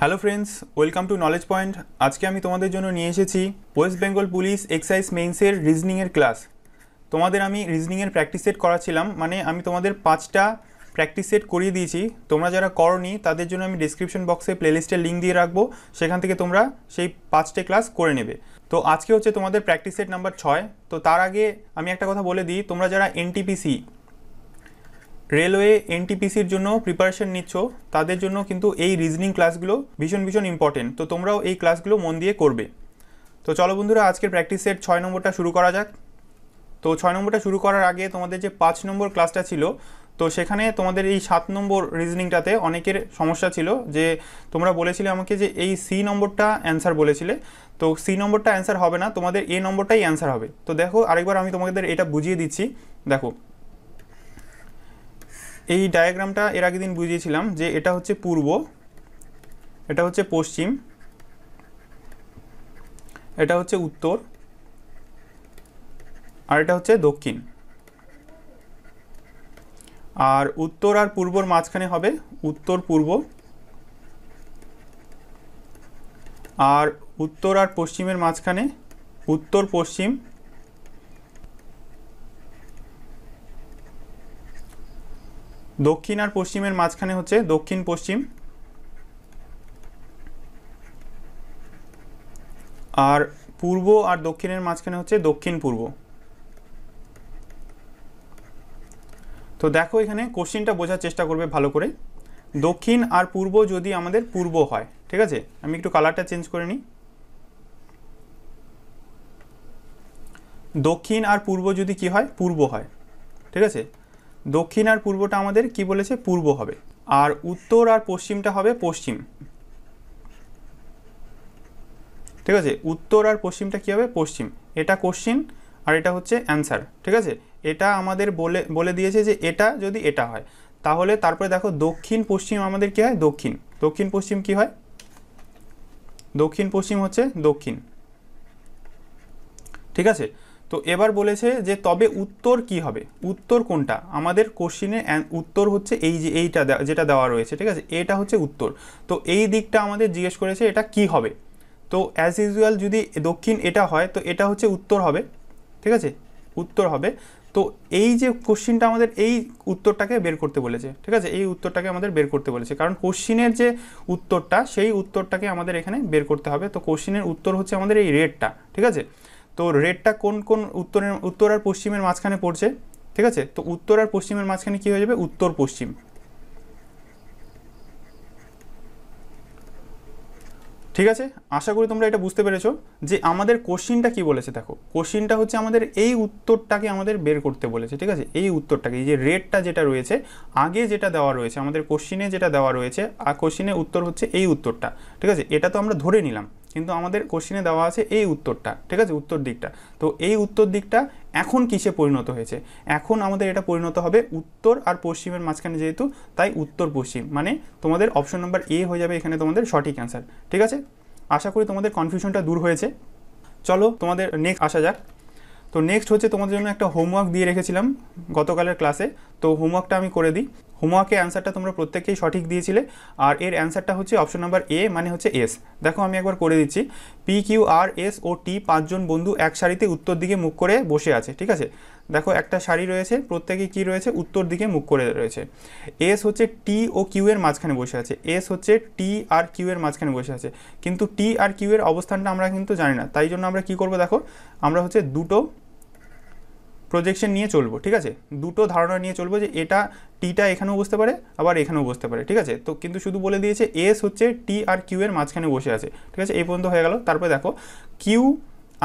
hello friends welcome to knowledge point আজকে আমি তোমাদের জন্য নিয়ে এসেছি ওয়েস্ট বেঙ্গল পুলিশ এক্সাইজ মেন্সের রিজনিংয়ের ক্লাস তোমাদের আমি রিজনিংয়ের প্র্যাকটিস সেট করাছিলাম মানে আমি তোমাদের পাঁচটা প্র্যাকটিস সেট করিয়ে দিয়েছি তোমরা যারা করনি তাদের জন্য আমি ডিসক্রিপশন বক্সে প্লেলিস্টের লিঙ্ক দিয়ে রাখবো সেখান থেকে তোমরা সেই পাঁচটে ক্লাস করে নেবে তো আজকে হচ্ছে তোমাদের প্র্যাকটিস সেট নাম্বার ছয় তো তার আগে আমি একটা কথা বলে দিই তোমরা যারা এনটিপিসি রেলওয়ে এনটিপিসির জন্য প্রিপারেশন নিচ্ছ তাদের জন্য কিন্তু এই রিজনিং ক্লাসগুলো ভীষণ ভীষণ ইম্পর্টেন্ট তো তোমরাও এই ক্লাসগুলো মন দিয়ে করবে তো চলো বন্ধুরা আজকের প্র্যাকটিসের ছয় নম্বরটা শুরু করা যাক তো ছয় নম্বরটা শুরু করার আগে তোমাদের যে পাঁচ নম্বর ক্লাসটা ছিল তো সেখানে তোমাদের এই সাত নম্বর রিজনিংটাতে অনেকের সমস্যা ছিল যে তোমরা বলেছিলে আমাকে যে এই সি নম্বরটা অ্যান্সার বলেছিলে তো সি নম্বরটা অ্যান্সার হবে না তোমাদের এ নম্বরটাই অ্যান্সার হবে তো দেখো আরেকবার আমি তোমাদের এটা বুঝিয়ে দিচ্ছি দেখো এই ডায়াগ্রামটা এর আগের দিন বুঝিয়েছিলাম যে এটা হচ্ছে পূর্ব এটা হচ্ছে পশ্চিম এটা হচ্ছে উত্তর আর এটা হচ্ছে দক্ষিণ আর উত্তর আর পূর্বর মাঝখানে হবে উত্তর পূর্ব আর উত্তর আর পশ্চিমের মাঝখানে উত্তর পশ্চিম দক্ষিণ আর পশ্চিমের মাঝখানে হচ্ছে দক্ষিণ পশ্চিম আর পূর্ব আর দক্ষিণের মাঝখানে হচ্ছে দক্ষিণ পূর্ব তো দেখো এখানে কোশ্চিনটা বোঝার চেষ্টা করবে ভালো করে দক্ষিণ আর পূর্ব যদি আমাদের পূর্ব হয় ঠিক আছে আমি একটু কালারটা চেঞ্জ করে নিই দক্ষিণ আর পূর্ব যদি কি হয় পূর্ব হয় ঠিক আছে দক্ষিণ আর পূর্বটা আমাদের কি বলেছে পূর্ব হবে আর উত্তর আর পশ্চিমটা হবে পশ্চিম ঠিক আছে উত্তর আর পশ্চিমটা কী হবে পশ্চিম এটা কোশ্চিন আর এটা হচ্ছে অ্যান্সার ঠিক আছে এটা আমাদের বলে বলে দিয়েছে যে এটা যদি এটা হয় তাহলে তারপরে দেখো দক্ষিণ পশ্চিম আমাদের কী হয় দক্ষিণ দক্ষিণ পশ্চিম কি হয় দক্ষিণ পশ্চিম হচ্ছে দক্ষিণ ঠিক আছে তো এবার বলেছে যে তবে উত্তর কি হবে উত্তর কোনটা আমাদের কোশ্চিনের উত্তর হচ্ছে এই যে এইটা যেটা দেওয়া রয়েছে ঠিক আছে এটা হচ্ছে উত্তর তো এই দিকটা আমাদের জিজ্ঞেস করেছে এটা কি হবে তো অ্যাজ ইউজুয়াল যদি দক্ষিণ এটা হয় তো এটা হচ্ছে উত্তর হবে ঠিক আছে উত্তর হবে তো এই যে কোশ্চিনটা আমাদের এই উত্তরটাকে বের করতে বলেছে ঠিক আছে এই উত্তরটাকে আমাদের বের করতে বলেছে কারণ কোশ্চিনের যে উত্তরটা সেই উত্তরটাকে আমাদের এখানে বের করতে হবে তো কোশ্চিনের উত্তর হচ্ছে আমাদের এই রেটটা ঠিক আছে তো রেডটা কোন কোন উত্তরের উত্তর আর পশ্চিমের মাঝখানে পড়ছে ঠিক আছে তো উত্তর আর পশ্চিমের মাঝখানে কী হয়ে যাবে উত্তর পশ্চিম ঠিক আছে আশা করি তোমরা এটা বুঝতে পেরেছো যে আমাদের কোশ্চিনটা কি বলেছে দেখো কোশ্চিনটা হচ্ছে আমাদের এই উত্তরটাকে আমাদের বের করতে বলেছে ঠিক আছে এই উত্তরটাকে এই যে রেডটা যেটা রয়েছে আগে যেটা দেওয়া রয়েছে আমাদের কোশ্চিনে যেটা দেওয়া রয়েছে আর কোশ্চিনে উত্তর হচ্ছে এই উত্তরটা ঠিক আছে এটা তো আমরা ধরে নিলাম কিন্তু আমাদের কোশ্চিনে দেওয়া আছে এই উত্তরটা ঠিক আছে উত্তর দিকটা তো এই উত্তর দিকটা এখন কিসে পরিণত হয়েছে এখন আমাদের এটা পরিণত হবে উত্তর আর পশ্চিমের মাঝখানে যেহেতু তাই উত্তর পশ্চিম মানে তোমাদের অপশন নাম্বার এ হয়ে যাবে এখানে তোমাদের সঠিক অ্যান্সার ঠিক আছে আশা করি তোমাদের কনফিউশনটা দূর হয়েছে চলো তোমাদের নেক্সট আসা যাক তো নেক্সট হচ্ছে তোমাদের জন্য একটা হোমওয়ার্ক দিয়ে রেখেছিলাম গতকালের ক্লাসে তো হোমওয়ার্কটা আমি করে দিই হোমওয়ার্কে অ্যান্সারটা তোমরা প্রত্যেকেই সঠিক দিয়েছিলে আর এর অ্যান্সারটা হচ্ছে অপশন নাম্বার এ মানে হচ্ছে এস দেখো আমি একবার করে দিচ্ছি পি কিউ আর এস ও টি পাঁচজন বন্ধু এক সারিতে উত্তর দিকে মুখ করে বসে আছে ঠিক আছে দেখো একটা শাড়ি রয়েছে প্রত্যেকে কি রয়েছে উত্তর দিকে মুখ করে রয়েছে এস হচ্ছে টি ও কিউ এর মাঝখানে বসে আছে এস হচ্ছে টি আর কিউ এর মাঝখানে বসে আছে কিন্তু টি আর কিউ এর অবস্থানটা আমরা কিন্তু জানি না তাই জন্য আমরা কি করব দেখো আমরা হচ্ছে দুটো প্রজেকশন নিয়ে চলবো ঠিক আছে দুটো ধারণা নিয়ে চলবো যে এটা টিটা এখানেও বসতে পারে আবার এখানেও বসতে পারে ঠিক আছে তো কিন্তু শুধু বলে দিয়েছে এস হচ্ছে টি আর কিউ এর মাঝখানে বসে আছে ঠিক আছে এই পর্যন্ত হয়ে গেল তারপরে দেখো কিউ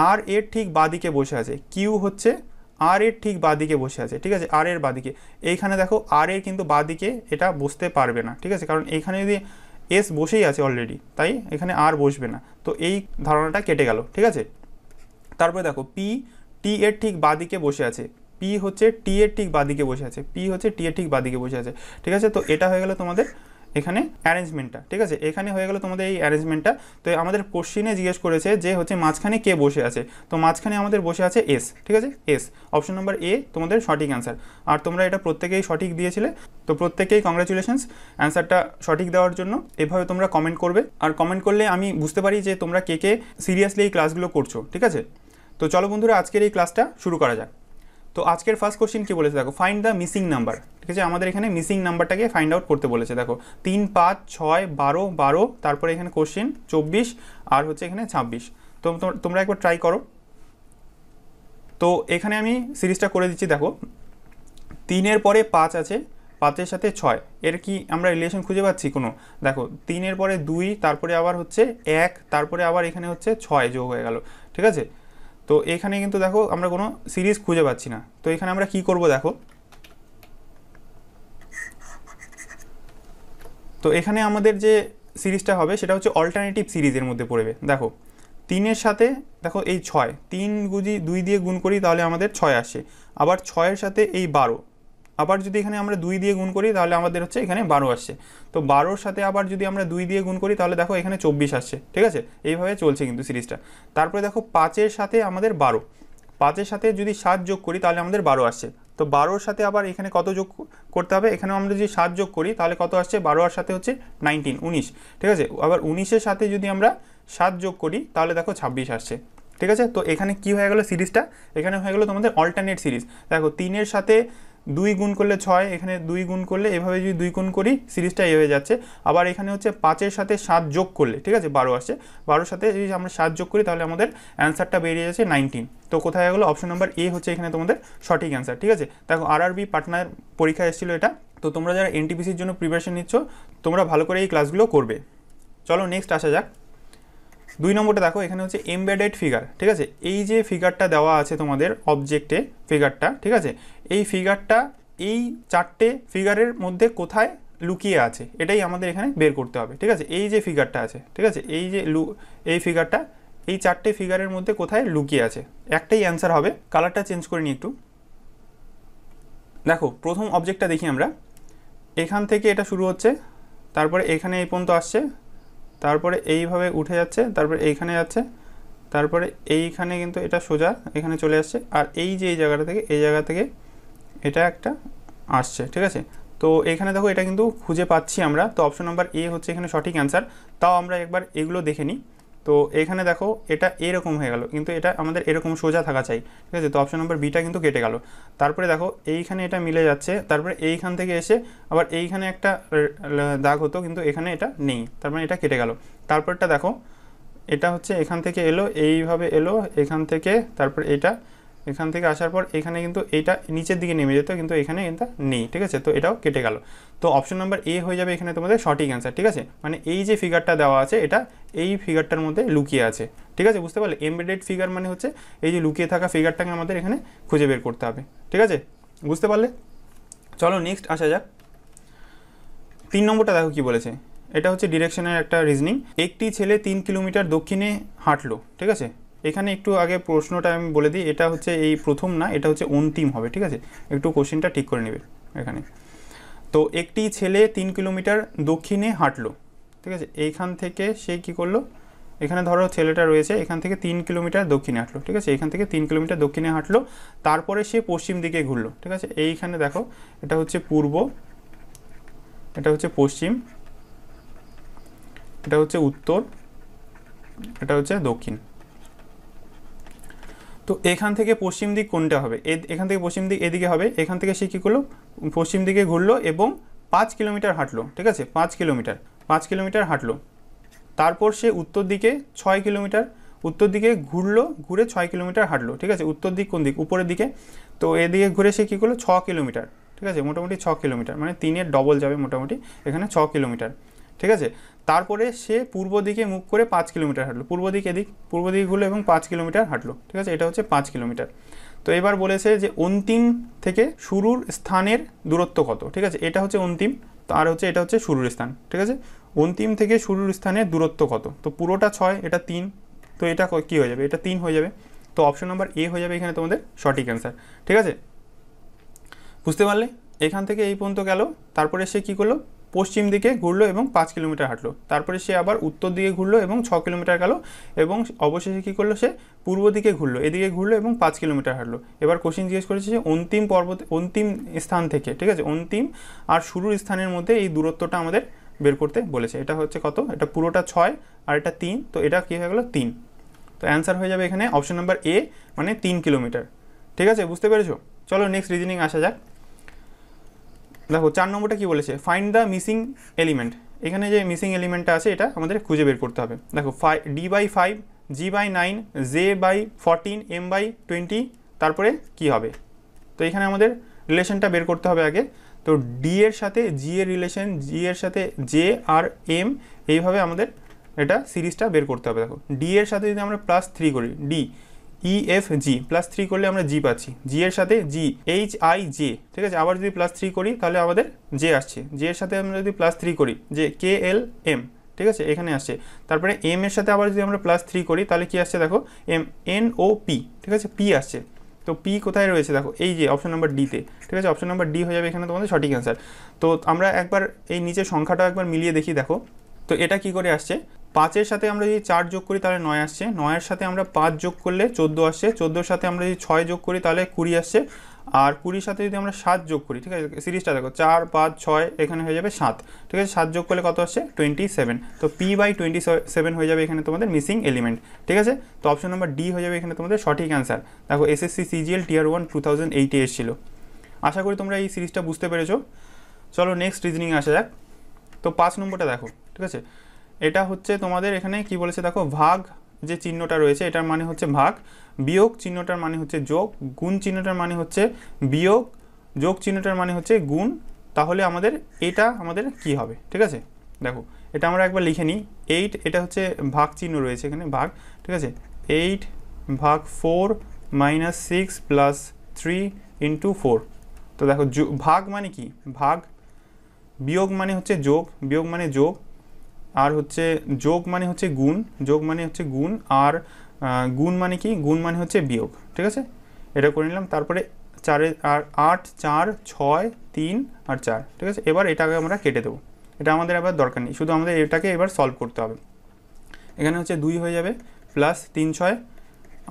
আর এর ঠিক বাদিকে বসে আছে কিউ হচ্ছে আর এর ঠিক বাদিকে বসে আছে ঠিক আছে আর এর বাদিকে এইখানে দেখো আর এর কিন্তু বাদিকে এটা বসতে পারবে না ঠিক আছে কারণ এইখানে যদি এস বসেই আছে অলরেডি তাই এখানে আর বসবে না তো এই ধারণাটা কেটে গেল ঠিক আছে তারপরে দেখো পি টি এর ঠিক বাদিকে বসে আছে পি হচ্ছে টি এর ঠিক বাদিকে বসে আছে পি হচ্ছে টি এর ঠিক বাদিকে বসে আছে ঠিক আছে তো এটা হয়ে গেল তোমাদের এখানে অ্যারেঞ্জমেন্টটা ঠিক আছে এখানে হয়ে গেল তোমাদের এই অ্যারেঞ্জমেন্টটা তো আমাদের কোশ্চিনে জিজ্ঞেস করেছে যে হচ্ছে মাঝখানে কে বসে আছে তো মাঝখানে আমাদের বসে আছে এস ঠিক আছে এস অপশন নাম্বার এ তোমাদের সঠিক অ্যান্সার আর তোমরা এটা প্রত্যেকেই সঠিক দিয়েছিলে তো প্রত্যেকেই কংগ্রাচুলেশনস অ্যান্সারটা সঠিক দেওয়ার জন্য এভাবে তোমরা কমেন্ট করবে আর কমেন্ট করলে আমি বুঝতে পারি যে তোমরা কে কে সিরিয়াসলি এই ক্লাসগুলো করছো ঠিক আছে তো চলো বন্ধুরা আজকের এই ক্লাসটা শুরু করা যাক তো আজকের ফার্স্ট কোশ্চেন কী বলেছে দেখো ফাইন্ড দ্য মিসিং নাম্বার ঠিক আছে আমাদের এখানে মিসিং নাম্বারটাকে ফাইন্ড আউট করতে বলেছে দেখো তিন পাঁচ ছয় বারো বারো তারপরে এখানে কোশ্চেন চব্বিশ আর হচ্ছে এখানে ছাব্বিশ তো তোমরা একবার ট্রাই করো তো এখানে আমি সিরিজটা করে দিচ্ছি দেখো তিনের পরে পাঁচ আছে পাঁচের সাথে ছয় এর কি আমরা রিলেশন খুঁজে পাচ্ছি কোনো দেখো তিনের পরে দুই তারপরে আবার হচ্ছে এক তারপরে আবার এখানে হচ্ছে ছয় যোগ হয়ে গেল ঠিক আছে তো এখানে কিন্তু দেখো আমরা কোনো সিরিজ খুঁজে পাচ্ছি না তো এখানে আমরা কি করব দেখো তো এখানে আমাদের যে সিরিজটা হবে সেটা হচ্ছে অল্টারনেটিভ সিরিজের মধ্যে পড়বে দেখো তিনের সাথে দেখো এই ছয় তিন গুজি দুই দিয়ে গুণ করি তাহলে আমাদের ছয় আসে আবার ছয়ের সাথে এই বারো আবার যদি এখানে আমরা দুই দিয়ে গুণ করি তাহলে আমাদের হচ্ছে এখানে বারো আসছে তো বারোর সাথে আবার যদি আমরা দুই দিয়ে গুণ করি তাহলে দেখো এখানে চব্বিশ আসছে ঠিক আছে এইভাবে চলছে কিন্তু সিরিজটা তারপরে দেখো পাঁচের সাথে আমাদের বারো পাঁচের সাথে যদি সাত যোগ করি তাহলে আমাদের বারো আসছে তো বারোর সাথে আবার এখানে কত যোগ করতে হবে এখানে আমরা যদি সাত যোগ করি তাহলে কত আসছে বারো আর সাথে হচ্ছে নাইনটিন উনিশ ঠিক আছে আবার উনিশের সাথে যদি আমরা সাত যোগ করি তাহলে দেখো ছাব্বিশ আসছে ঠিক আছে তো এখানে কি হয়ে গেল সিরিজটা এখানে হয়ে গেলো তোমাদের অল্টারনেট সিরিজ দেখো তিনের সাথে দুই গুণ করলে ছয় এখানে দুই গুণ করলে এভাবে যদি দুই গুণ করি সিরিজটা হয়ে যাচ্ছে আবার এখানে হচ্ছে পাঁচের সাথে সাত যোগ করলে ঠিক আছে বারো আসছে বারোর সাথে যদি আমরা সাত যোগ করি তাহলে আমাদের অ্যান্সারটা বেরিয়ে যাচ্ছে নাইনটিন তো কোথায় গেলো অপশন নাম্বার এ হচ্ছে এখানে তোমাদের সঠিক অ্যান্সার ঠিক আছে দেখো আর আরবি পাটনার পরীক্ষা এসেছিলো এটা তো তোমরা যারা এনটিপিসির জন্য প্রিপারেশন নিচ্ছ তোমরা ভালো করে এই ক্লাসগুলো করবে চলো নেক্সট আসা যাক দুই নম্বরটা দেখো এখানে হচ্ছে এমবেডেড ফিগার ঠিক আছে এই যে ফিগারটা দেওয়া আছে তোমাদের অবজেক্টে ফিগারটা ঠিক আছে এই ফিগারটা এই চারটে ফিগারের মধ্যে কোথায় লুকিয়ে আছে এটাই আমাদের এখানে বের করতে হবে ঠিক আছে এই যে ফিগারটা আছে ঠিক আছে এই যে লু এই ফিগারটা এই চারটে ফিগারের মধ্যে কোথায় লুকিয়ে আছে একটাই অ্যান্সার হবে কালারটা চেঞ্জ করে নিই একটু দেখো প্রথম অবজেক্টটা দেখি আমরা এখান থেকে এটা শুরু হচ্ছে তারপরে এখানে এই পর্যন্ত আসছে তারপরে এইভাবে উঠে যাচ্ছে তারপরে এইখানে যাচ্ছে তারপরে এইখানে কিন্তু এটা সোজা এখানে চলে আসছে আর এই যে এই জায়গাটা থেকে এই জায়গা থেকে এটা একটা আসছে ঠিক আছে তো এখানে দেখো এটা কিন্তু খুঁজে পাচ্ছি আমরা তো অপশন নাম্বার এ হচ্ছে এখানে সঠিক অ্যান্সার তাও আমরা একবার এগুলো দেখে নিই তো এখানে দেখো এটা এরকম হয়ে গেল কিন্তু এটা আমাদের এরকম সোজা থাকা চাই ঠিক আছে তো অপশন নম্বর বিটা কিন্তু কেটে গেল তারপরে দেখো এইখানে এটা মিলে যাচ্ছে তারপরে এইখান থেকে এসে আবার এইখানে একটা দাগ হতো কিন্তু এখানে এটা নেই তার মানে এটা কেটে গেল তারপরটা দেখো এটা হচ্ছে এখান থেকে এলো এইভাবে এলো এখান থেকে তারপর এটা এখান থেকে আসার পর এখানে কিন্তু এটা নিচের দিকে নেমে যেত কিন্তু এখানে এটা নেই ঠিক আছে তো এটাও কেটে গেল তো অপশন নাম্বার এ হয়ে যাবে এখানে তোমাদের সঠিক অ্যান্সার ঠিক আছে মানে এই যে ফিগারটা দেওয়া আছে এটা এই ফিগারটার মধ্যে লুকিয়ে আছে ঠিক আছে বুঝতে পারলে এমবেডেড ফিগার মানে হচ্ছে এই যে লুকিয়ে থাকা ফিগারটাকে আমাদের এখানে খুঁজে বের করতে হবে ঠিক আছে বুঝতে পারলে চলো নেক্সট আসা যাক তিন নম্বরটা দেখো কি বলেছে এটা হচ্ছে ডিরেকশনের একটা রিজনিং একটি ছেলে তিন কিলোমিটার দক্ষিণে হাঁটলো ঠিক আছে এখানে একটু আগে প্রশ্নটা আমি বলে দিই এটা হচ্ছে এই প্রথম না এটা হচ্ছে অন্তিম হবে ঠিক আছে একটু কোশ্চেনটা ঠিক করে নেবে এখানে তো একটি ছেলে তিন কিলোমিটার দক্ষিণে হাঁটলো ঠিক আছে এইখান থেকে সে কি করলো এখানে ধরো ছেলেটা রয়েছে এখান থেকে তিন কিলোমিটার দক্ষিণে হাঁটলো ঠিক আছে এখান থেকে তিন কিলোমিটার দক্ষিণে হাঁটলো তারপরে সে পশ্চিম দিকে ঘুরলো ঠিক আছে এইখানে দেখো এটা হচ্ছে পূর্ব এটা হচ্ছে পশ্চিম এটা হচ্ছে উত্তর এটা হচ্ছে দক্ষিণ তো এখান থেকে পশ্চিম দিক কোনটা হবে এখান থেকে পশ্চিম দিক এদিকে হবে এখান থেকে সে কী করলো পশ্চিম দিকে ঘুরলো এবং পাঁচ কিলোমিটার হাঁটলো ঠিক আছে পাঁচ কিলোমিটার পাঁচ কিলোমিটার হাঁটলো তারপর সে উত্তর দিকে ছয় কিলোমিটার উত্তর দিকে ঘুরলো ঘুরে ছয় কিলোমিটার হাঁটলো ঠিক আছে উত্তর দিক কোন দিক উপরের দিকে তো এদিকে ঘুরে সে কী করলো ছ কিলোমিটার ঠিক আছে মোটামুটি ছ কিলোমিটার মানে তিনের ডবল যাবে মোটামুটি এখানে ছ কিলোমিটার ঠিক আছে তারপরে সে পূর্ব দিকে মুখ করে পাঁচ কিলোমিটার হাঁটলো পূর্ব দিক এদিক পূর্ব দিকে ঘুরলো এবং পাঁচ কিলোমিটার হাঁটলো ঠিক আছে এটা হচ্ছে পাঁচ কিলোমিটার তো এবার বলেছে যে অন্তিম থেকে শুরুর স্থানের দূরত্ব কত ঠিক আছে এটা হচ্ছে অন্তিম তো আর হচ্ছে এটা হচ্ছে শুরুর স্থান ঠিক আছে অন্তিম থেকে শুরুর স্থানের দূরত্ব কত তো পুরোটা ছয় এটা তিন তো এটা কি হয়ে যাবে এটা তিন হয়ে যাবে তো অপশন নাম্বার এ হয়ে যাবে এখানে তোমাদের সঠিক অ্যান্সার ঠিক আছে বুঝতে পারলে এখান থেকে এই পর্যন্ত গেল তারপরে সে কী করলো পশ্চিম দিকে ঘুরলো এবং পাঁচ কিলোমিটার হাঁটলো তারপরে সে আবার উত্তর দিকে ঘুরলো এবং ছ কিলোমিটার গেল এবং অবশেষে কী করলো সে পূর্ব দিকে ঘুরলো এদিকে ঘুরলো এবং পাঁচ কিলোমিটার হাঁটলো এবার কোশ্চিন জিজ্ঞেস করেছে যে অন্তিম পর্বত অন্তিম স্থান থেকে ঠিক আছে অন্তিম আর শুরুর স্থানের মধ্যে এই দূরত্বটা আমাদের বের করতে বলেছে এটা হচ্ছে কত এটা পুরোটা ছয় আর এটা তিন তো এটা কী হয়ে গেলো তিন তো অ্যান্সার হয়ে যাবে এখানে অপশন নাম্বার এ মানে তিন কিলোমিটার ঠিক আছে বুঝতে পেরেছো চলো নেক্সট রিজনিং আসা যাক দেখো চার নম্বরটা কি বলেছে ফাইন্ড দ্য মিসিং এলিমেন্ট এখানে যে মিসিং এলিমেন্টটা আছে এটা আমাদের খুঁজে বের করতে হবে দেখো ফাই D by five G by nine J by fourteen M by twenty তারপরে কি হবে তো এখানে আমাদের রিলেশনটা বের করতে হবে আগে তো ডি এর সাথে জি এর রিলেশন জি এর সাথে জে আর এম এইভাবে আমাদের এটা সিরিজটা বের করতে হবে দেখো ডি এর সাথে যদি আমরা প্লাস থ্রি করি D E F G plus three করলে আমরা জি পাচ্ছি জি এর সাথে জি এইচ আই জে ঠিক আছে আবার যদি প্লাস থ্রি করি তাহলে আমাদের জে আসছে জে এর সাথে আমরা যদি প্লাস থ্রি করি যে কে এল এম ঠিক আছে এখানে আসছে তারপরে এম এর সাথে আবার যদি আমরা প্লাস থ্রি করি তাহলে কি আসছে দেখো এম এন ও পি ঠিক আছে পি আসছে তো পি কোথায় রয়েছে দেখো এই যে অপশন নাম্বার ডিতে ঠিক আছে অপশন নাম্বার ডি হয়ে যাবে এখানে তোমাদের সঠিক অ্যান্সার তো আমরা একবার এই নিচে সংখ্যাটা একবার মিলিয়ে দেখি দেখো তো এটা কি করে আসছে পাঁচের সাথে আমরা যদি চার যোগ করি তাহলে নয় আসছে নয়ের সাথে আমরা পাঁচ যোগ করলে চোদ্দো আসছে চোদ্দোর সাথে আমরা যদি ছয় যোগ করি তাহলে কুড়ি আসছে আর কুড়ির সাথে যদি আমরা সাত যোগ করি ঠিক আছে সিরিজটা দেখো চার পাঁচ ছয় এখানে হয়ে যাবে সাত ঠিক আছে সাত যোগ করলে কত আসছে টোয়েন্টি সেভেন তো পি বাই টোয়েন্টি সেভেন হয়ে যাবে এখানে তোমাদের মিসিং এলিমেন্ট ঠিক আছে তো অপশন নাম্বার ডি হয়ে যাবে এখানে তোমাদের সঠিক অ্যান্সার দেখো SSC CGL tier one two thousand এইটে এসেছিল আশা করি তোমরা এই সিরিজটা বুঝতে পেরেছ চলো নেক্সট রিজনিং আসা যাক তো পাঁচ নম্বরটা দেখো ঠিক আছে এটা হচ্ছে তোমাদের এখানে কি বলেছে দেখো ভাগ যে চিহ্নটা রয়েছে এটার মানে হচ্ছে ভাগ বিয়োগ চিহ্নটার মানে হচ্ছে যোগ গুণ চিহ্নটার মানে হচ্ছে বিয়োগ যোগ চিহ্নটার মানে হচ্ছে গুণ তাহলে আমাদের এটা আমাদের কি হবে ঠিক আছে দেখো এটা আমরা একবার লিখে নিই এইট এটা হচ্ছে ভাগ চিহ্ন রয়েছে এখানে ভাগ ঠিক আছে এইট ভাগ four minus six plus three into four তো দেখো ভাগ মানে কি ভাগ বিয়োগ মানে হচ্ছে যোগ বিয়োগ মানে যোগ আর হচ্ছে যোগ মানে হচ্ছে গুণ যোগ মানে হচ্ছে গুণ আর গুণ মানে কি গুণ মানে হচ্ছে বিয়োগ ঠিক আছে এটা করে নিলাম তারপরে চারে আর আট চার ছয় তিন আর চার ঠিক আছে এবার এটাকে আমরা কেটে দেবো এটা আমাদের আবার দরকার নেই শুধু আমাদের এটাকে এবার সলভ করতে হবে এখানে হচ্ছে দুই হয়ে যাবে প্লাস তিন ছয়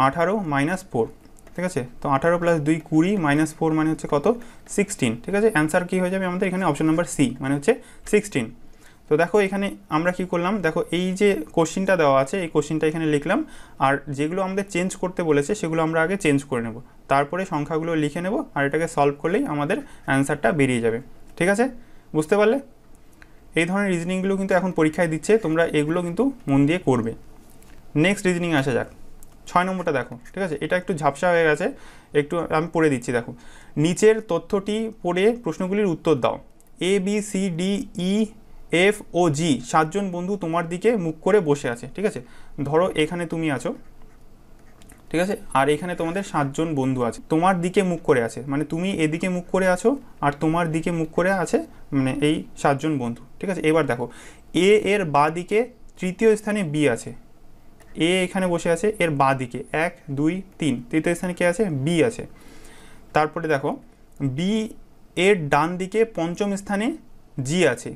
আঠারো মাইনাস ফোর ঠিক আছে তো আঠারো প্লাস দুই কুড়ি মাইনাস ফোর মানে হচ্ছে কত সিক্সটিন ঠিক আছে অ্যান্সার কী হয়ে যাবে আমাদের এখানে অপশন নাম্বার সি মানে হচ্ছে সিক্সটিন তো দেখো এখানে আমরা কি করলাম দেখো এই যে কোশ্চিনটা দেওয়া আছে এই কোশ্চিনটা এখানে লিখলাম আর যেগুলো আমাদের চেঞ্জ করতে বলেছে সেগুলো আমরা আগে চেঞ্জ করে নেব তারপরে সংখ্যাগুলো লিখে নেব আর এটাকে সলভ করলেই আমাদের অ্যান্সারটা বেরিয়ে যাবে ঠিক আছে বুঝতে পারলে এই ধরনের রিজনিংগুলো কিন্তু এখন পরীক্ষায় দিচ্ছে তোমরা এগুলো কিন্তু মন দিয়ে করবে নেক্সট রিজনিং আসা যাক ছয় নম্বরটা দেখো ঠিক আছে এটা একটু ঝাপসা হয়ে গেছে একটু আমি পড়ে দিচ্ছি দেখো নিচের তথ্যটি পড়ে প্রশ্নগুলির উত্তর দাও A B C D E F ও জি সাতজন বন্ধু তোমার দিকে মুখ করে বসে আছে ঠিক আছে ধরো এখানে তুমি আছো ঠিক আছে আর এখানে তোমাদের সাতজন বন্ধু আছে তোমার দিকে মুখ করে আছে মানে তুমি এদিকে মুখ করে আছো আর তোমার দিকে মুখ করে আছে মানে এই সাতজন বন্ধু ঠিক আছে এবার দেখো এ এর বা দিকে তৃতীয় স্থানে বি আছে এ এখানে বসে আছে এর বা দিকে এক দুই তিন তৃতীয় স্থানে কে আছে বি আছে তারপরে দেখো বি এর ডান দিকে পঞ্চম স্থানে জি আছে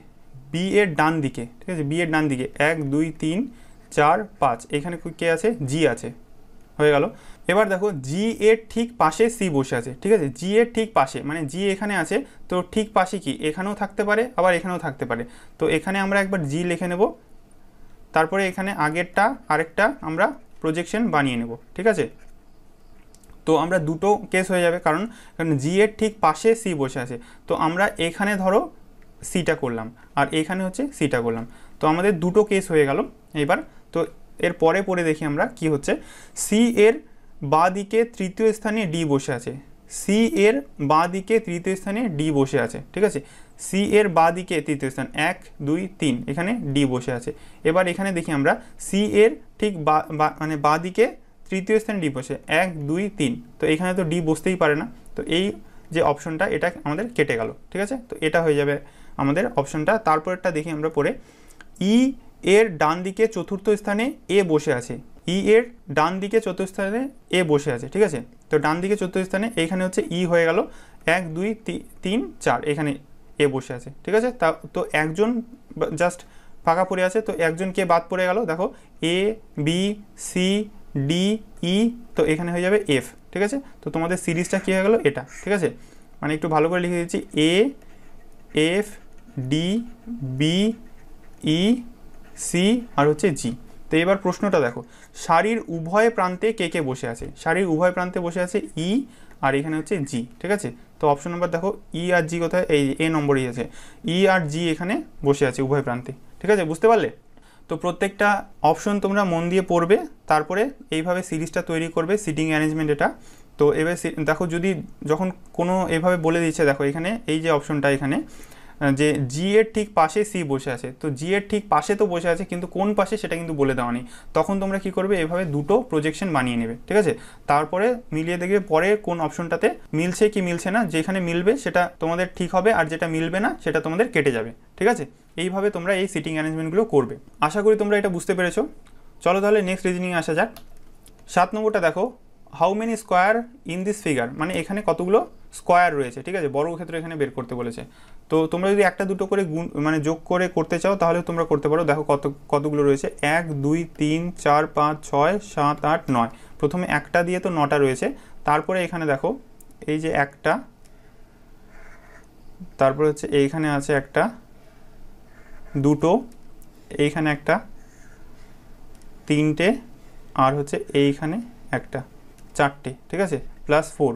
বি এর ডান দিকে ঠিক আছে বি এর ডান দিকে এক দুই তিন চার পাঁচ এখানে কে আছে জি আছে হয়ে গেল এবার দেখো জি এর ঠিক পাশে সি বসে আছে ঠিক আছে জি এর ঠিক পাশে মানে জি এখানে আছে তো ঠিক পাশে কি এখানেও থাকতে পারে আবার এখানেও থাকতে পারে তো এখানে আমরা একবার জি লিখে নেব তারপরে এখানে আগেরটা আরেকটা আমরা প্রজেকশন বানিয়ে নেব ঠিক আছে তো আমরা দুটো কেস হয়ে যাবে কারণ কারণ জি এর ঠিক পাশে সি বসে আছে তো আমরা এখানে ধরো সিটা করলাম আর এখানে হচ্ছে সিটা করলাম তো আমাদের দুটো কেস হয়ে গেল এবার তো এর পরে পরে দেখি আমরা কি হচ্ছে সি এর বা দিকে তৃতীয় স্থানে ডি বসে আছে সি এর বা দিকে তৃতীয় স্থানে ডি বসে আছে ঠিক আছে সি এর বা দিকে তৃতীয় স্থান এক দুই তিন এখানে ডি বসে আছে এবার এখানে দেখি আমরা সি এর ঠিক বা মানে বা দিকে তৃতীয় স্থানে ডি বসে এক দুই তিন তো এখানে তো ডি বসতেই পারে না তো এই যে অপশনটা এটা আমাদের কেটে গেল ঠিক আছে তো এটা হয়ে যাবে আমাদের অপশানটা তারপরেরটা দেখি আমরা পরে ই e এর ডান দিকে চতুর্থ স্থানে এ বসে আছে ই e এর ডান দিকে চতুর্থ স্থানে এ বসে আছে ঠিক আছে তো ডান দিকে চতুর্থ স্থানে এখানে হচ্ছে ই e হয়ে গেল এক দুই তিন চার এখানে এ বসে আছে ঠিক আছে তা তো একজন জাস্ট ফাঁকা পড়ে আছে তো একজন কে বাদ পড়ে গেল দেখো A B C D E তো এখানে হয়ে যাবে এফ ঠিক আছে তো তোমাদের সিরিজটা কী হয়ে গেলো এটা ঠিক আছে মানে একটু ভালো করে লিখে দিচ্ছি A F D B E C আর হচ্ছে জি তো এবার প্রশ্নটা দেখো শাড়ির উভয় প্রান্তে কে কে বসে আছে শাড়ির উভয় প্রান্তে বসে আছে ই e আর এখানে হচ্ছে জি ঠিক আছে তো অপশন নাম্বার দেখো ই e আর জি কোথায় এই এ নম্বরেই আছে ই e আর জি এখানে বসে আছে উভয় প্রান্তে ঠিক আছে বুঝতে পারলে তো প্রত্যেকটা অপশন তোমরা মন দিয়ে পড়বে তারপরে এইভাবে সিরিজটা তৈরি করবে সিটিং অ্যারেঞ্জমেন্ট এটা তো এবার দেখো যদি যখন কোনো এভাবে বলে দিচ্ছে দেখো এখানে এই যে অপশনটা এখানে যে জি এর ঠিক পাশে সি বসে আছে তো জি এর ঠিক পাশে তো বসে আছে কিন্তু কোন পাশে সেটা কিন্তু বলে দেওয়া নেই তখন তোমরা কি করবে এভাবে দুটো প্রজেকশন বানিয়ে নেবে ঠিক আছে তারপরে মিলিয়ে দেখবে পরে কোন অপশনটাতে মিলছে কি মিলছে না যেখানে মিলবে সেটা তোমাদের ঠিক হবে আর যেটা মিলবে না সেটা তোমাদের কেটে যাবে ঠিক আছে এইভাবে তোমরা এই সিটিং অ্যারেঞ্জমেন্টগুলো করবে আশা করি তোমরা এটা বুঝতে পেরেছো চলো তাহলে নেক্সট রিজনিংয়ে আসা যাক সাত নম্বরটা দেখো how many square in this figure মানে এখানে কতগুলো স্কোয়ার রয়েছে ঠিক আছে বর্গক্ষেত্র এখানে বের করতে বলেছে তো তোমরা যদি একটা দুটো করে গুণ মানে যোগ করে করতে চাও তাহলে তোমরা করতে পারো দেখো কত কতগুলো রয়েছে এক দুই তিন চার পাঁচ ছয় সাত আট নয় প্রথমে একটা দিয়ে তো নটা রয়েছে তারপরে এখানে দেখো এই যে একটা তারপরে হচ্ছে এইখানে আছে একটা দুটো এইখানে একটা তিনটে আর হচ্ছে এইখানে একটা চারটে ঠিক আছে প্লাস ফোর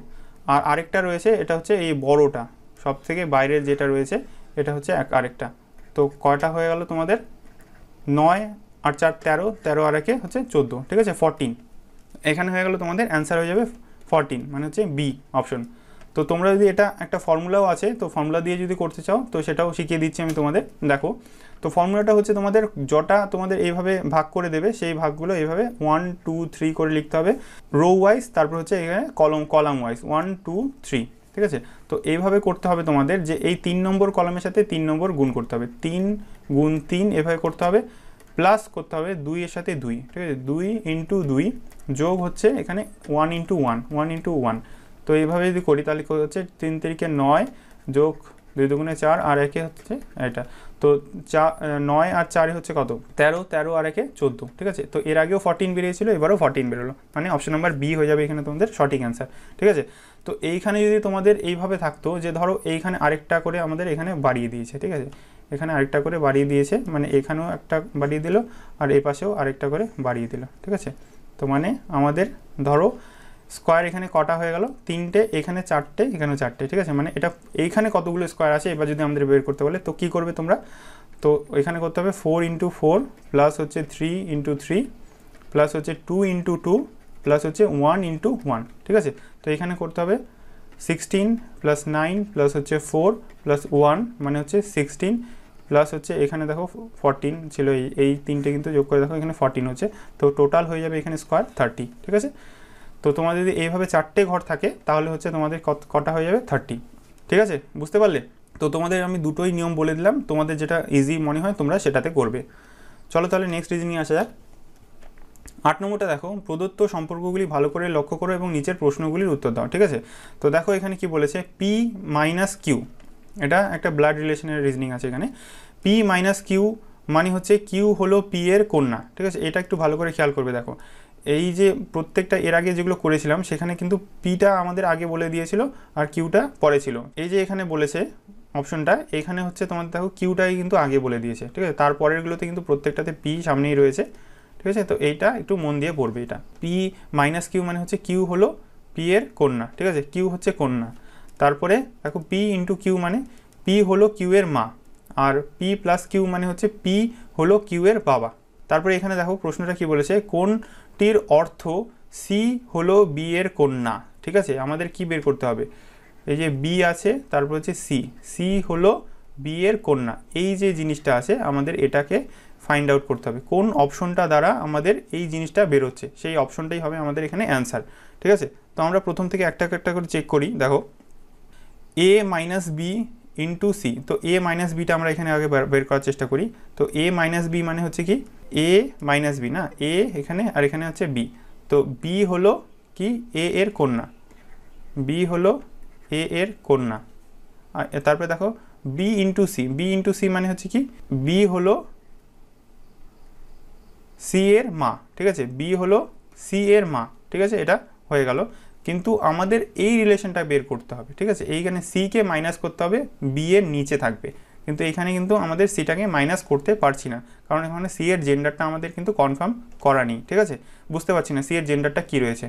আর আরেকটা রয়েছে এটা হচ্ছে এই বড়টা সব থেকে বাইরের যেটা রয়েছে এটা হচ্ছে এক আরেকটা তো কয়টা হয়ে গেল তোমাদের নয় আর চার তেরো তেরো আর একে হচ্ছে চোদ্দো ঠিক আছে ফরটিন এখানে হয়ে গেল তোমাদের অ্যান্সার হয়ে যাবে ফরটিন মানে হচ্ছে বি অপশন তো তোমরা যদি এটা একটা ফর্মুলাও আছে তো ফর্মুলা দিয়ে যদি করতে চাও তো সেটাও শিখিয়ে দিচ্ছি আমি তোমাদের দেখো তো ফর্মুলাটা হচ্ছে তোমাদের জটা তোমাদের এইভাবে ভাগ করে দেবে সেই ভাগগুলো এইভাবে ওয়ান টু থ্রি করে লিখতে হবে রো ওয়াইজ তারপর হচ্ছে এখানে কলম column wise one two three ঠিক আছে তো এইভাবে করতে হবে তোমাদের যে এই তিন নম্বর কলমের সাথে তিন নম্বর গুণ করতে হবে তিন গুণ তিন এভাবে করতে হবে প্লাস করতে হবে দুই এর সাথে দুই ঠিক আছে দুই ইন্টু দুই যোগ হচ্ছে এখানে one into one one into one তো এইভাবে যদি করি তাহলে হচ্ছে তিন তারিখে নয় যোগ দুই দুগুণে চার আর একে হচ্ছে এটা তো চা নয় আর চারে হচ্ছে কত তেরো তেরো আর একে চোদ্দো ঠিক আছে তো এর আগেও ফর্টিন বেরিয়েছিল এবারও ফর্টিন বেরোলো মানে অপশন নাম্বার বি হয়ে যাবে এখানে তোমাদের সঠিক অ্যান্সার ঠিক আছে তো এইখানে যদি তোমাদের এইভাবে থাকতো যে ধরো এইখানে আরেকটা করে আমাদের এখানে বাড়িয়ে দিয়েছে ঠিক আছে এখানে আরেকটা করে বাড়িয়ে দিয়েছে মানে এখানেও একটা বাড়িয়ে দিল আর এ পাশেও আরেকটা করে বাড়িয়ে দিল ঠিক আছে তো মানে আমাদের ধরো স্কোয়ার এখানে কটা হয়ে গেল তিনটে এখানে চারটে এখানে চারটে ঠিক আছে মানে এটা এইখানে কতগুলো স্কোয়ার আছে এবার যদি আমাদের বের করতে বলে তো কী করবে তোমরা তো এখানে করতে হবে ফোর ইন্টু ফোর প্লাস হচ্ছে থ্রি ইন্টু থ্রি প্লাস হচ্ছে টু ইন্টু টু প্লাস হচ্ছে ওয়ান ইন্টু ওয়ান ঠিক আছে তো এখানে করতে হবে সিক্সটিন প্লাস নাইন প্লাস হচ্ছে ফোর প্লাস ওয়ান মানে হচ্ছে সিক্সটিন প্লাস হচ্ছে এখানে দেখো ফর্টিন ছিল এই এই তিনটে কিন্তু যোগ করে দেখো এখানে ফর্টিন হচ্ছে তো টোটাল হয়ে যাবে এখানে স্কোয়ার থার্টি ঠিক আছে তো তোমাদের যদি এইভাবে চারটে ঘর থাকে তাহলে হচ্ছে তোমাদের কটা হয়ে যাবে থার্টি ঠিক আছে বুঝতে পারলে তো তোমাদের আমি দুটোই নিয়ম বলে দিলাম তোমাদের যেটা ইজি মনে হয় তোমরা সেটাতে করবে চলো তাহলে নেক্সট ইজি আসা যাক আট নম্বরটা দেখো প্রদত্ত সম্পর্কগুলি ভালো করে লক্ষ্য করো এবং নিচের প্রশ্নগুলির উত্তর দাও ঠিক আছে তো দেখো এখানে কি বলেছে পি মাইনাস কিউ এটা একটা ব্লাড রিলেশনের রিজনিং আছে এখানে পি মাইনাস কিউ মানে হচ্ছে কিউ হলো পি এর কন্যা ঠিক আছে এটা একটু ভালো করে খেয়াল করবে দেখো এই যে প্রত্যেকটা এর আগে যেগুলো করেছিলাম সেখানে কিন্তু পিটা আমাদের আগে বলে দিয়েছিল আর কিউটা পরে ছিল এই যে এখানে বলেছে অপশনটা এখানে হচ্ছে তোমাদের দেখো কিউটাই কিন্তু আগে বলে দিয়েছে ঠিক আছে তারপরেরগুলোতে কিন্তু প্রত্যেকটাতে পি সামনেই রয়েছে ঠিক আছে তো এইটা একটু মন দিয়ে পড়বে এটা পি মাইনাস কিউ মানে হচ্ছে কিউ হলো পি এর কন্যা ঠিক আছে কিউ হচ্ছে কন্যা তারপরে দেখো পি ইন্টু কিউ মানে পি হলো কিউ এর মা আর পি প্লাস কিউ মানে হচ্ছে পি হলো কিউ এর বাবা তারপরে এখানে দেখো প্রশ্নটা কি বলেছে কোন টির অর্থ সি হলো বি এর কন্যা ঠিক আছে আমাদের কি বের করতে হবে এই যে বি আছে তারপর হচ্ছে সি সি হলো বি এর কন্যা এই যে জিনিসটা আছে আমাদের এটাকে ফাইন্ড আউট করতে হবে কোন অপশনটা দ্বারা আমাদের এই জিনিসটা বেরোচ্ছে সেই অপশনটাই হবে আমাদের এখানে অ্যান্সার ঠিক আছে তো আমরা প্রথম থেকে একটা একটা করে চেক করি দেখো A minus B into C তো এ মাইনাস বিটা আমরা এখানে আগে বের করার চেষ্টা করি তো এ মাইনাস বি মানে হচ্ছে কি এ মাইনাস বি না এ এখানে আর এখানে হচ্ছে বি তো বি হলো কি এ এর কন্যা বি হলো এ এর কন্যা তারপরে দেখো B into C B into C মানে হচ্ছে কি বি হলো সি এর মা ঠিক আছে বি হলো সি এর মা ঠিক আছে এটা হয়ে গেল কিন্তু আমাদের এই রিলেশনটা বের করতে হবে ঠিক আছে এইখানে সিকে মাইনাস করতে হবে বি এর নিচে থাকবে কিন্তু এইখানে কিন্তু আমাদের সিটাকে মাইনাস করতে পারছি না কারণ এখানে সি এর জেন্ডারটা আমাদের কিন্তু কনফার্ম করা নেই ঠিক আছে বুঝতে পারছি না সি এর জেন্ডারটা কী রয়েছে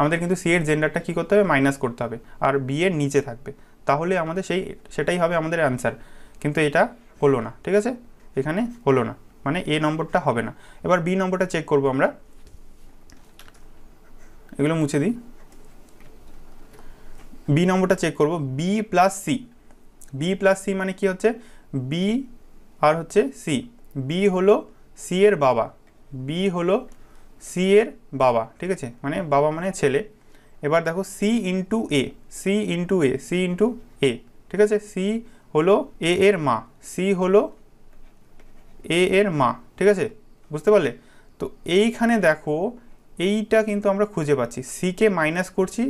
আমাদের কিন্তু সি এর জেন্ডারটা কী করতে হবে মাইনাস করতে হবে আর বি এর নিচে থাকবে তাহলে আমাদের সেই সেটাই হবে আমাদের অ্যান্সার কিন্তু এটা হলো না ঠিক আছে এখানে হলো না মানে এ নম্বরটা হবে না এবার বি নম্বরটা চেক করব আমরা এগুলো মুছে দিই বি নম্বরটা চেক করব B plus C B plus C মানে কি হচ্ছে বি আর হচ্ছে সি বি হলো সি এর বাবা বি হলো সি এর বাবা ঠিক আছে মানে বাবা মানে ছেলে এবার দেখো C into A C into A C into A ঠিক আছে সি হলো এ এর মা সি হলো এ এর মা ঠিক আছে বুঝতে পারলে তো এইখানে দেখো এইটা কিন্তু আমরা খুঁজে পাচ্ছি সিকে মাইনাস করছি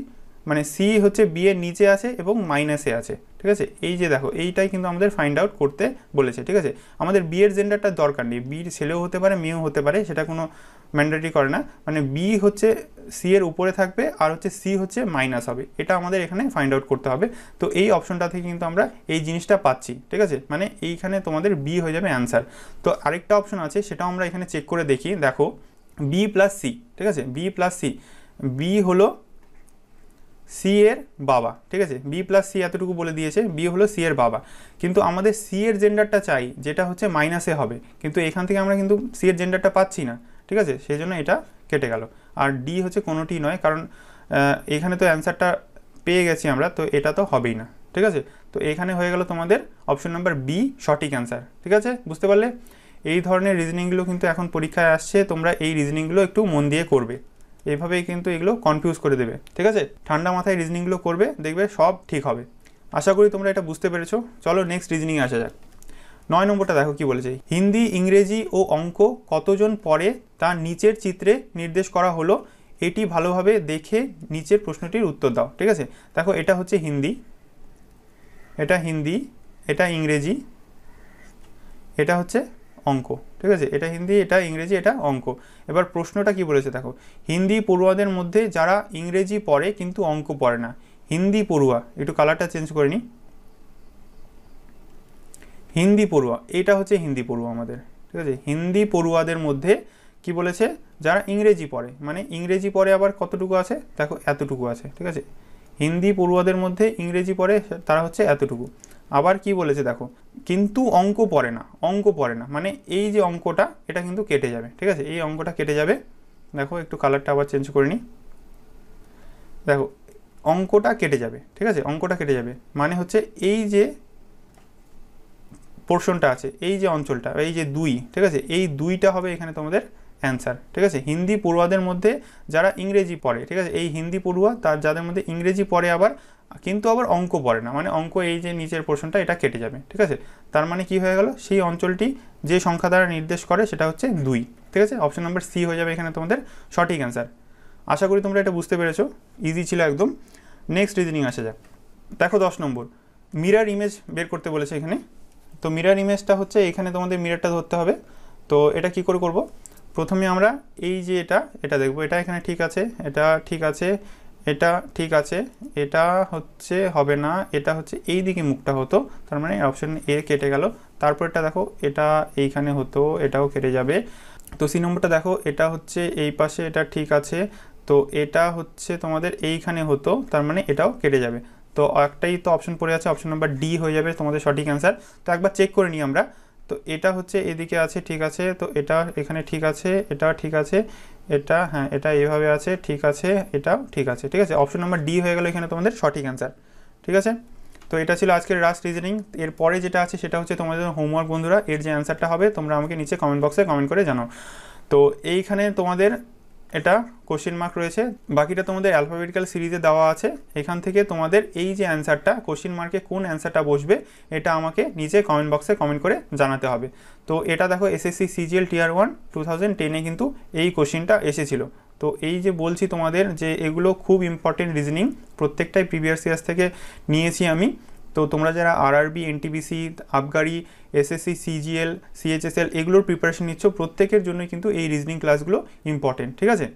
মানে সি হচ্ছে বি এর নিচে আছে এবং মাইনাসে আছে ঠিক আছে এই যে দেখো এইটাই কিন্তু আমাদের ফাইন্ড আউট করতে বলেছে ঠিক আছে আমাদের বি এর জেন্ডারটা দরকার নেই বির ছেলেও হতে পারে মেয়েও হতে পারে সেটা কোনো ম্যান্ডেটরি করে না মানে বি হচ্ছে সি এর উপরে থাকবে আর হচ্ছে সি হচ্ছে মাইনাস হবে এটা আমাদের এখানে ফাইন্ড আউট করতে হবে তো এই অপশনটা থেকে কিন্তু আমরা এই জিনিসটা পাচ্ছি ঠিক আছে মানে এইখানে তোমাদের বি হয়ে যাবে অ্যান্সার তো আরেকটা অপশন আছে সেটাও আমরা এখানে চেক করে দেখি দেখো বি প্লাস সি ঠিক আছে বি প্লাস সি বি হলো সি এর বাবা ঠিক আছে বি প্লাস সি এতটুকু বলে দিয়েছে বি হলো সি এর বাবা কিন্তু আমাদের সি এর জেন্ডারটা চাই যেটা হচ্ছে মাইনাসে হবে কিন্তু এখান থেকে আমরা কিন্তু সি এর জেন্ডারটা পাচ্ছি না ঠিক আছে সেই জন্য এটা কেটে গেল আর ডি হচ্ছে কোনোটি নয় কারণ এখানে তো অ্যান্সারটা পেয়ে গেছি আমরা তো এটা তো হবেই না ঠিক আছে তো এখানে হয়ে গেল তোমাদের অপশন নাম্বার বি সঠিক অ্যান্সার ঠিক আছে বুঝতে পারলে এই ধরনের রিজনিংগুলো কিন্তু এখন পরীক্ষায় আসছে তোমরা এই রিজনিংগুলো একটু মন দিয়ে করবে এইভাবেই কিন্তু এগুলো কনফিউজ করে দেবে ঠিক আছে ঠান্ডা মাথায় রিজনিংগুলো করবে দেখবে সব ঠিক হবে আশা করি তোমরা এটা বুঝতে পেরেছো চলো নেক্সট রিজনিং আসা যাক নয় নম্বরটা দেখো কি বলেছে হিন্দি ইংরেজি ও অঙ্ক কতজন পড়ে তা নিচের চিত্রে নির্দেশ করা হলো এটি ভালোভাবে দেখে নিচের প্রশ্নটির উত্তর দাও ঠিক আছে দেখো এটা হচ্ছে হিন্দি এটা হিন্দি এটা ইংরেজি এটা হচ্ছে অঙ্ক ঠিক আছে এটা হিন্দি এটা ইংরেজি এটা অঙ্ক এবার প্রশ্নটা কি বলেছে দেখো হিন্দি পড়ুয়াদের মধ্যে যারা ইংরেজি পড়ে কিন্তু অঙ্ক পড়ে না হিন্দি পড়ুয়া একটু কালারটা চেঞ্জ করে নি হিন্দি পড়ুয়া এটা হচ্ছে হিন্দি পড়ুয়া আমাদের ঠিক আছে হিন্দি পড়ুয়াদের মধ্যে কি বলেছে যারা ইংরেজি পড়ে মানে ইংরেজি পড়ে আবার কতটুকু আছে দেখো এতটুকু আছে ঠিক আছে হিন্দি পড়ুয়াদের মধ্যে ইংরেজি পড়ে তারা হচ্ছে এতটুকু আবার কি বলেছে দেখো কিন্তু অঙ্ক পড়ে না অঙ্ক পড়ে না মানে এই যে অঙ্কটা এটা কিন্তু কেটে যাবে ঠিক আছে এই অঙ্কটা কেটে যাবে দেখো একটু কালারটা আবার চেঞ্জ করে নিই দেখো অঙ্কটা কেটে যাবে ঠিক আছে অঙ্কটা কেটে যাবে মানে হচ্ছে এই যে পোর্শনটা আছে এই যে অঞ্চলটা এই যে দুই ঠিক আছে এই দুইটা হবে এখানে তোমাদের অ্যান্সার ঠিক আছে হিন্দি পড়ুয়াদের মধ্যে যারা ইংরেজি পড়ে ঠিক আছে এই হিন্দি পড়ুয়া তার যাদের মধ্যে ইংরেজি পড়ে আবার কিন্তু আবার অঙ্ক পড়ে না মানে অঙ্ক এই যে নিচের পোর্শনটা এটা কেটে যাবে ঠিক আছে তার মানে কি হয়ে গেল সেই অঞ্চলটি যে সংখ্যা দ্বারা নির্দেশ করে সেটা হচ্ছে দুই ঠিক আছে অপশন নাম্বার সি হয়ে যাবে এখানে তোমাদের সঠিক অ্যান্সার আশা করি তোমরা এটা বুঝতে পেরেছো ইজি ছিল একদম নেক্সট রিজনিং আসা যাক দেখো দশ নম্বর মিরার ইমেজ বের করতে বলেছে এখানে তো মিরার ইমেজটা হচ্ছে এখানে তোমাদের মিরারটা ধরতে হবে তো এটা কি করে করবো প্রথমে আমরা এই যে এটা এটা দেখব এটা এখানে ঠিক আছে এটা ঠিক আছে এটা ঠিক আছে এটা হচ্ছে হবে না এটা হচ্ছে এই দিকে মুখটা হতো তার মানে অপশন এ কেটে গেল তারপর এটা দেখো এটা এইখানে হতো এটাও কেটে যাবে তো সি নম্বরটা দেখো এটা হচ্ছে এই পাশে এটা ঠিক আছে তো এটা হচ্ছে তোমাদের এইখানে হতো তার মানে এটাও কেটে যাবে তো একটাই তো অপশন পড়ে আছে অপশন নাম্বার ডি হয়ে যাবে তোমাদের সঠিক অ্যান্সার তো একবার চেক করে নিই আমরা তো এটা হচ্ছে এদিকে আছে ঠিক আছে তো এটা এখানে ঠিক আছে এটা ঠিক আছে এটা হ্যাঁ এটা এভাবে আছে ঠিক আছে এটা ঠিক আছে ঠিক আছে অপশন নাম্বার ডি হয়ে গেল এখানে তোমাদের সঠিক অ্যান্সার ঠিক আছে তো এটা ছিল আজকের লাস্ট রিজনিং এরপরে যেটা আছে সেটা হচ্ছে তোমাদের হোমওয়ার্ক বন্ধুরা এর যে অ্যান্সারটা হবে তোমরা আমাকে নিচে কমেন্ট বক্সে কমেন্ট করে জানাও তো এইখানে তোমাদের এটা কোশ্চেন মার্ক রয়েছে বাকিটা তোমাদের অ্যালফাবেটিক্যাল সিরিজে দেওয়া আছে এখান থেকে তোমাদের এই যে অ্যান্সারটা কোশ্চেন মার্কে কোন অ্যান্সারটা বসবে এটা আমাকে নিজে কমেন্ট বক্সে কমেন্ট করে জানাতে হবে তো এটা দেখো SSC CGL tier one two thousand টেনে কিন্তু এই কোশ্চেনটা এসেছিলো তো এই যে বলছি তোমাদের যে এগুলো খুব ইম্পর্টেন্ট রিজনিং প্রত্যেকটাই প্রিভিয়াস ইয়ার্স থেকে নিয়েছি আমি তো তোমরা যারা আরআরবি এনটিবিসি আবগারি এসএসসি সিজিএল সিএইচএসএল এগুলোর প্রিপারেশন নিচ্ছ প্রত্যেকের জন্যই কিন্তু এই রিজনিং ক্লাসগুলো ইম্পর্টেন্ট ঠিক আছে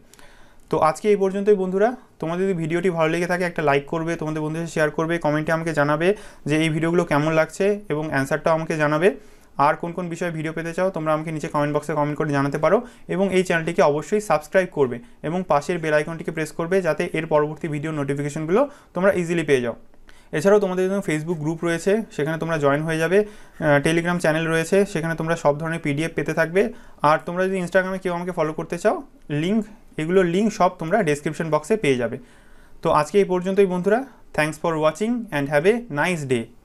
তো আজকে এই পর্যন্তই বন্ধুরা তোমাদের যদি ভিডিওটি ভালো লেগে থাকে একটা লাইক করবে তোমাদের বন্ধুদের শেয়ার করবে কমেন্টে আমাকে জানাবে যে এই ভিডিওগুলো কেমন লাগছে এবং অ্যান্সারটাও আমাকে জানাবে আর কোন কোন বিষয়ে ভিডিও পেতে চাও তোমরা আমাকে নিচে কমেন্ট বক্সে কমেন্ট করে জানাতে পারো এবং এই চ্যানেলটিকে অবশ্যই সাবস্ক্রাইব করবে এবং পাশের বেল আইকনটিকে প্রেস করবে যাতে এর পরবর্তী ভিডিও নোটিফিকেশনগুলো তোমরা ইজিলি পেয়ে যাও এছাড়াও তোমাদের জন্য ফেসবুক গ্রুপ রয়েছে সেখানে তোমরা জয়েন হয়ে যাবে টেলিগ্রাম চ্যানেল রয়েছে সেখানে তোমরা সব ধরনের পিডিএফ পেতে থাকবে আর তোমরা যদি ইনস্টাগ্রামে কেউ আমাকে ফলো করতে চাও লিঙ্ক এগুলো লিঙ্ক সব তোমরা ডেসক্রিপশন বক্সে পেয়ে যাবে তো আজকে এই পর্যন্তই বন্ধুরা thanks for watching and have a nice day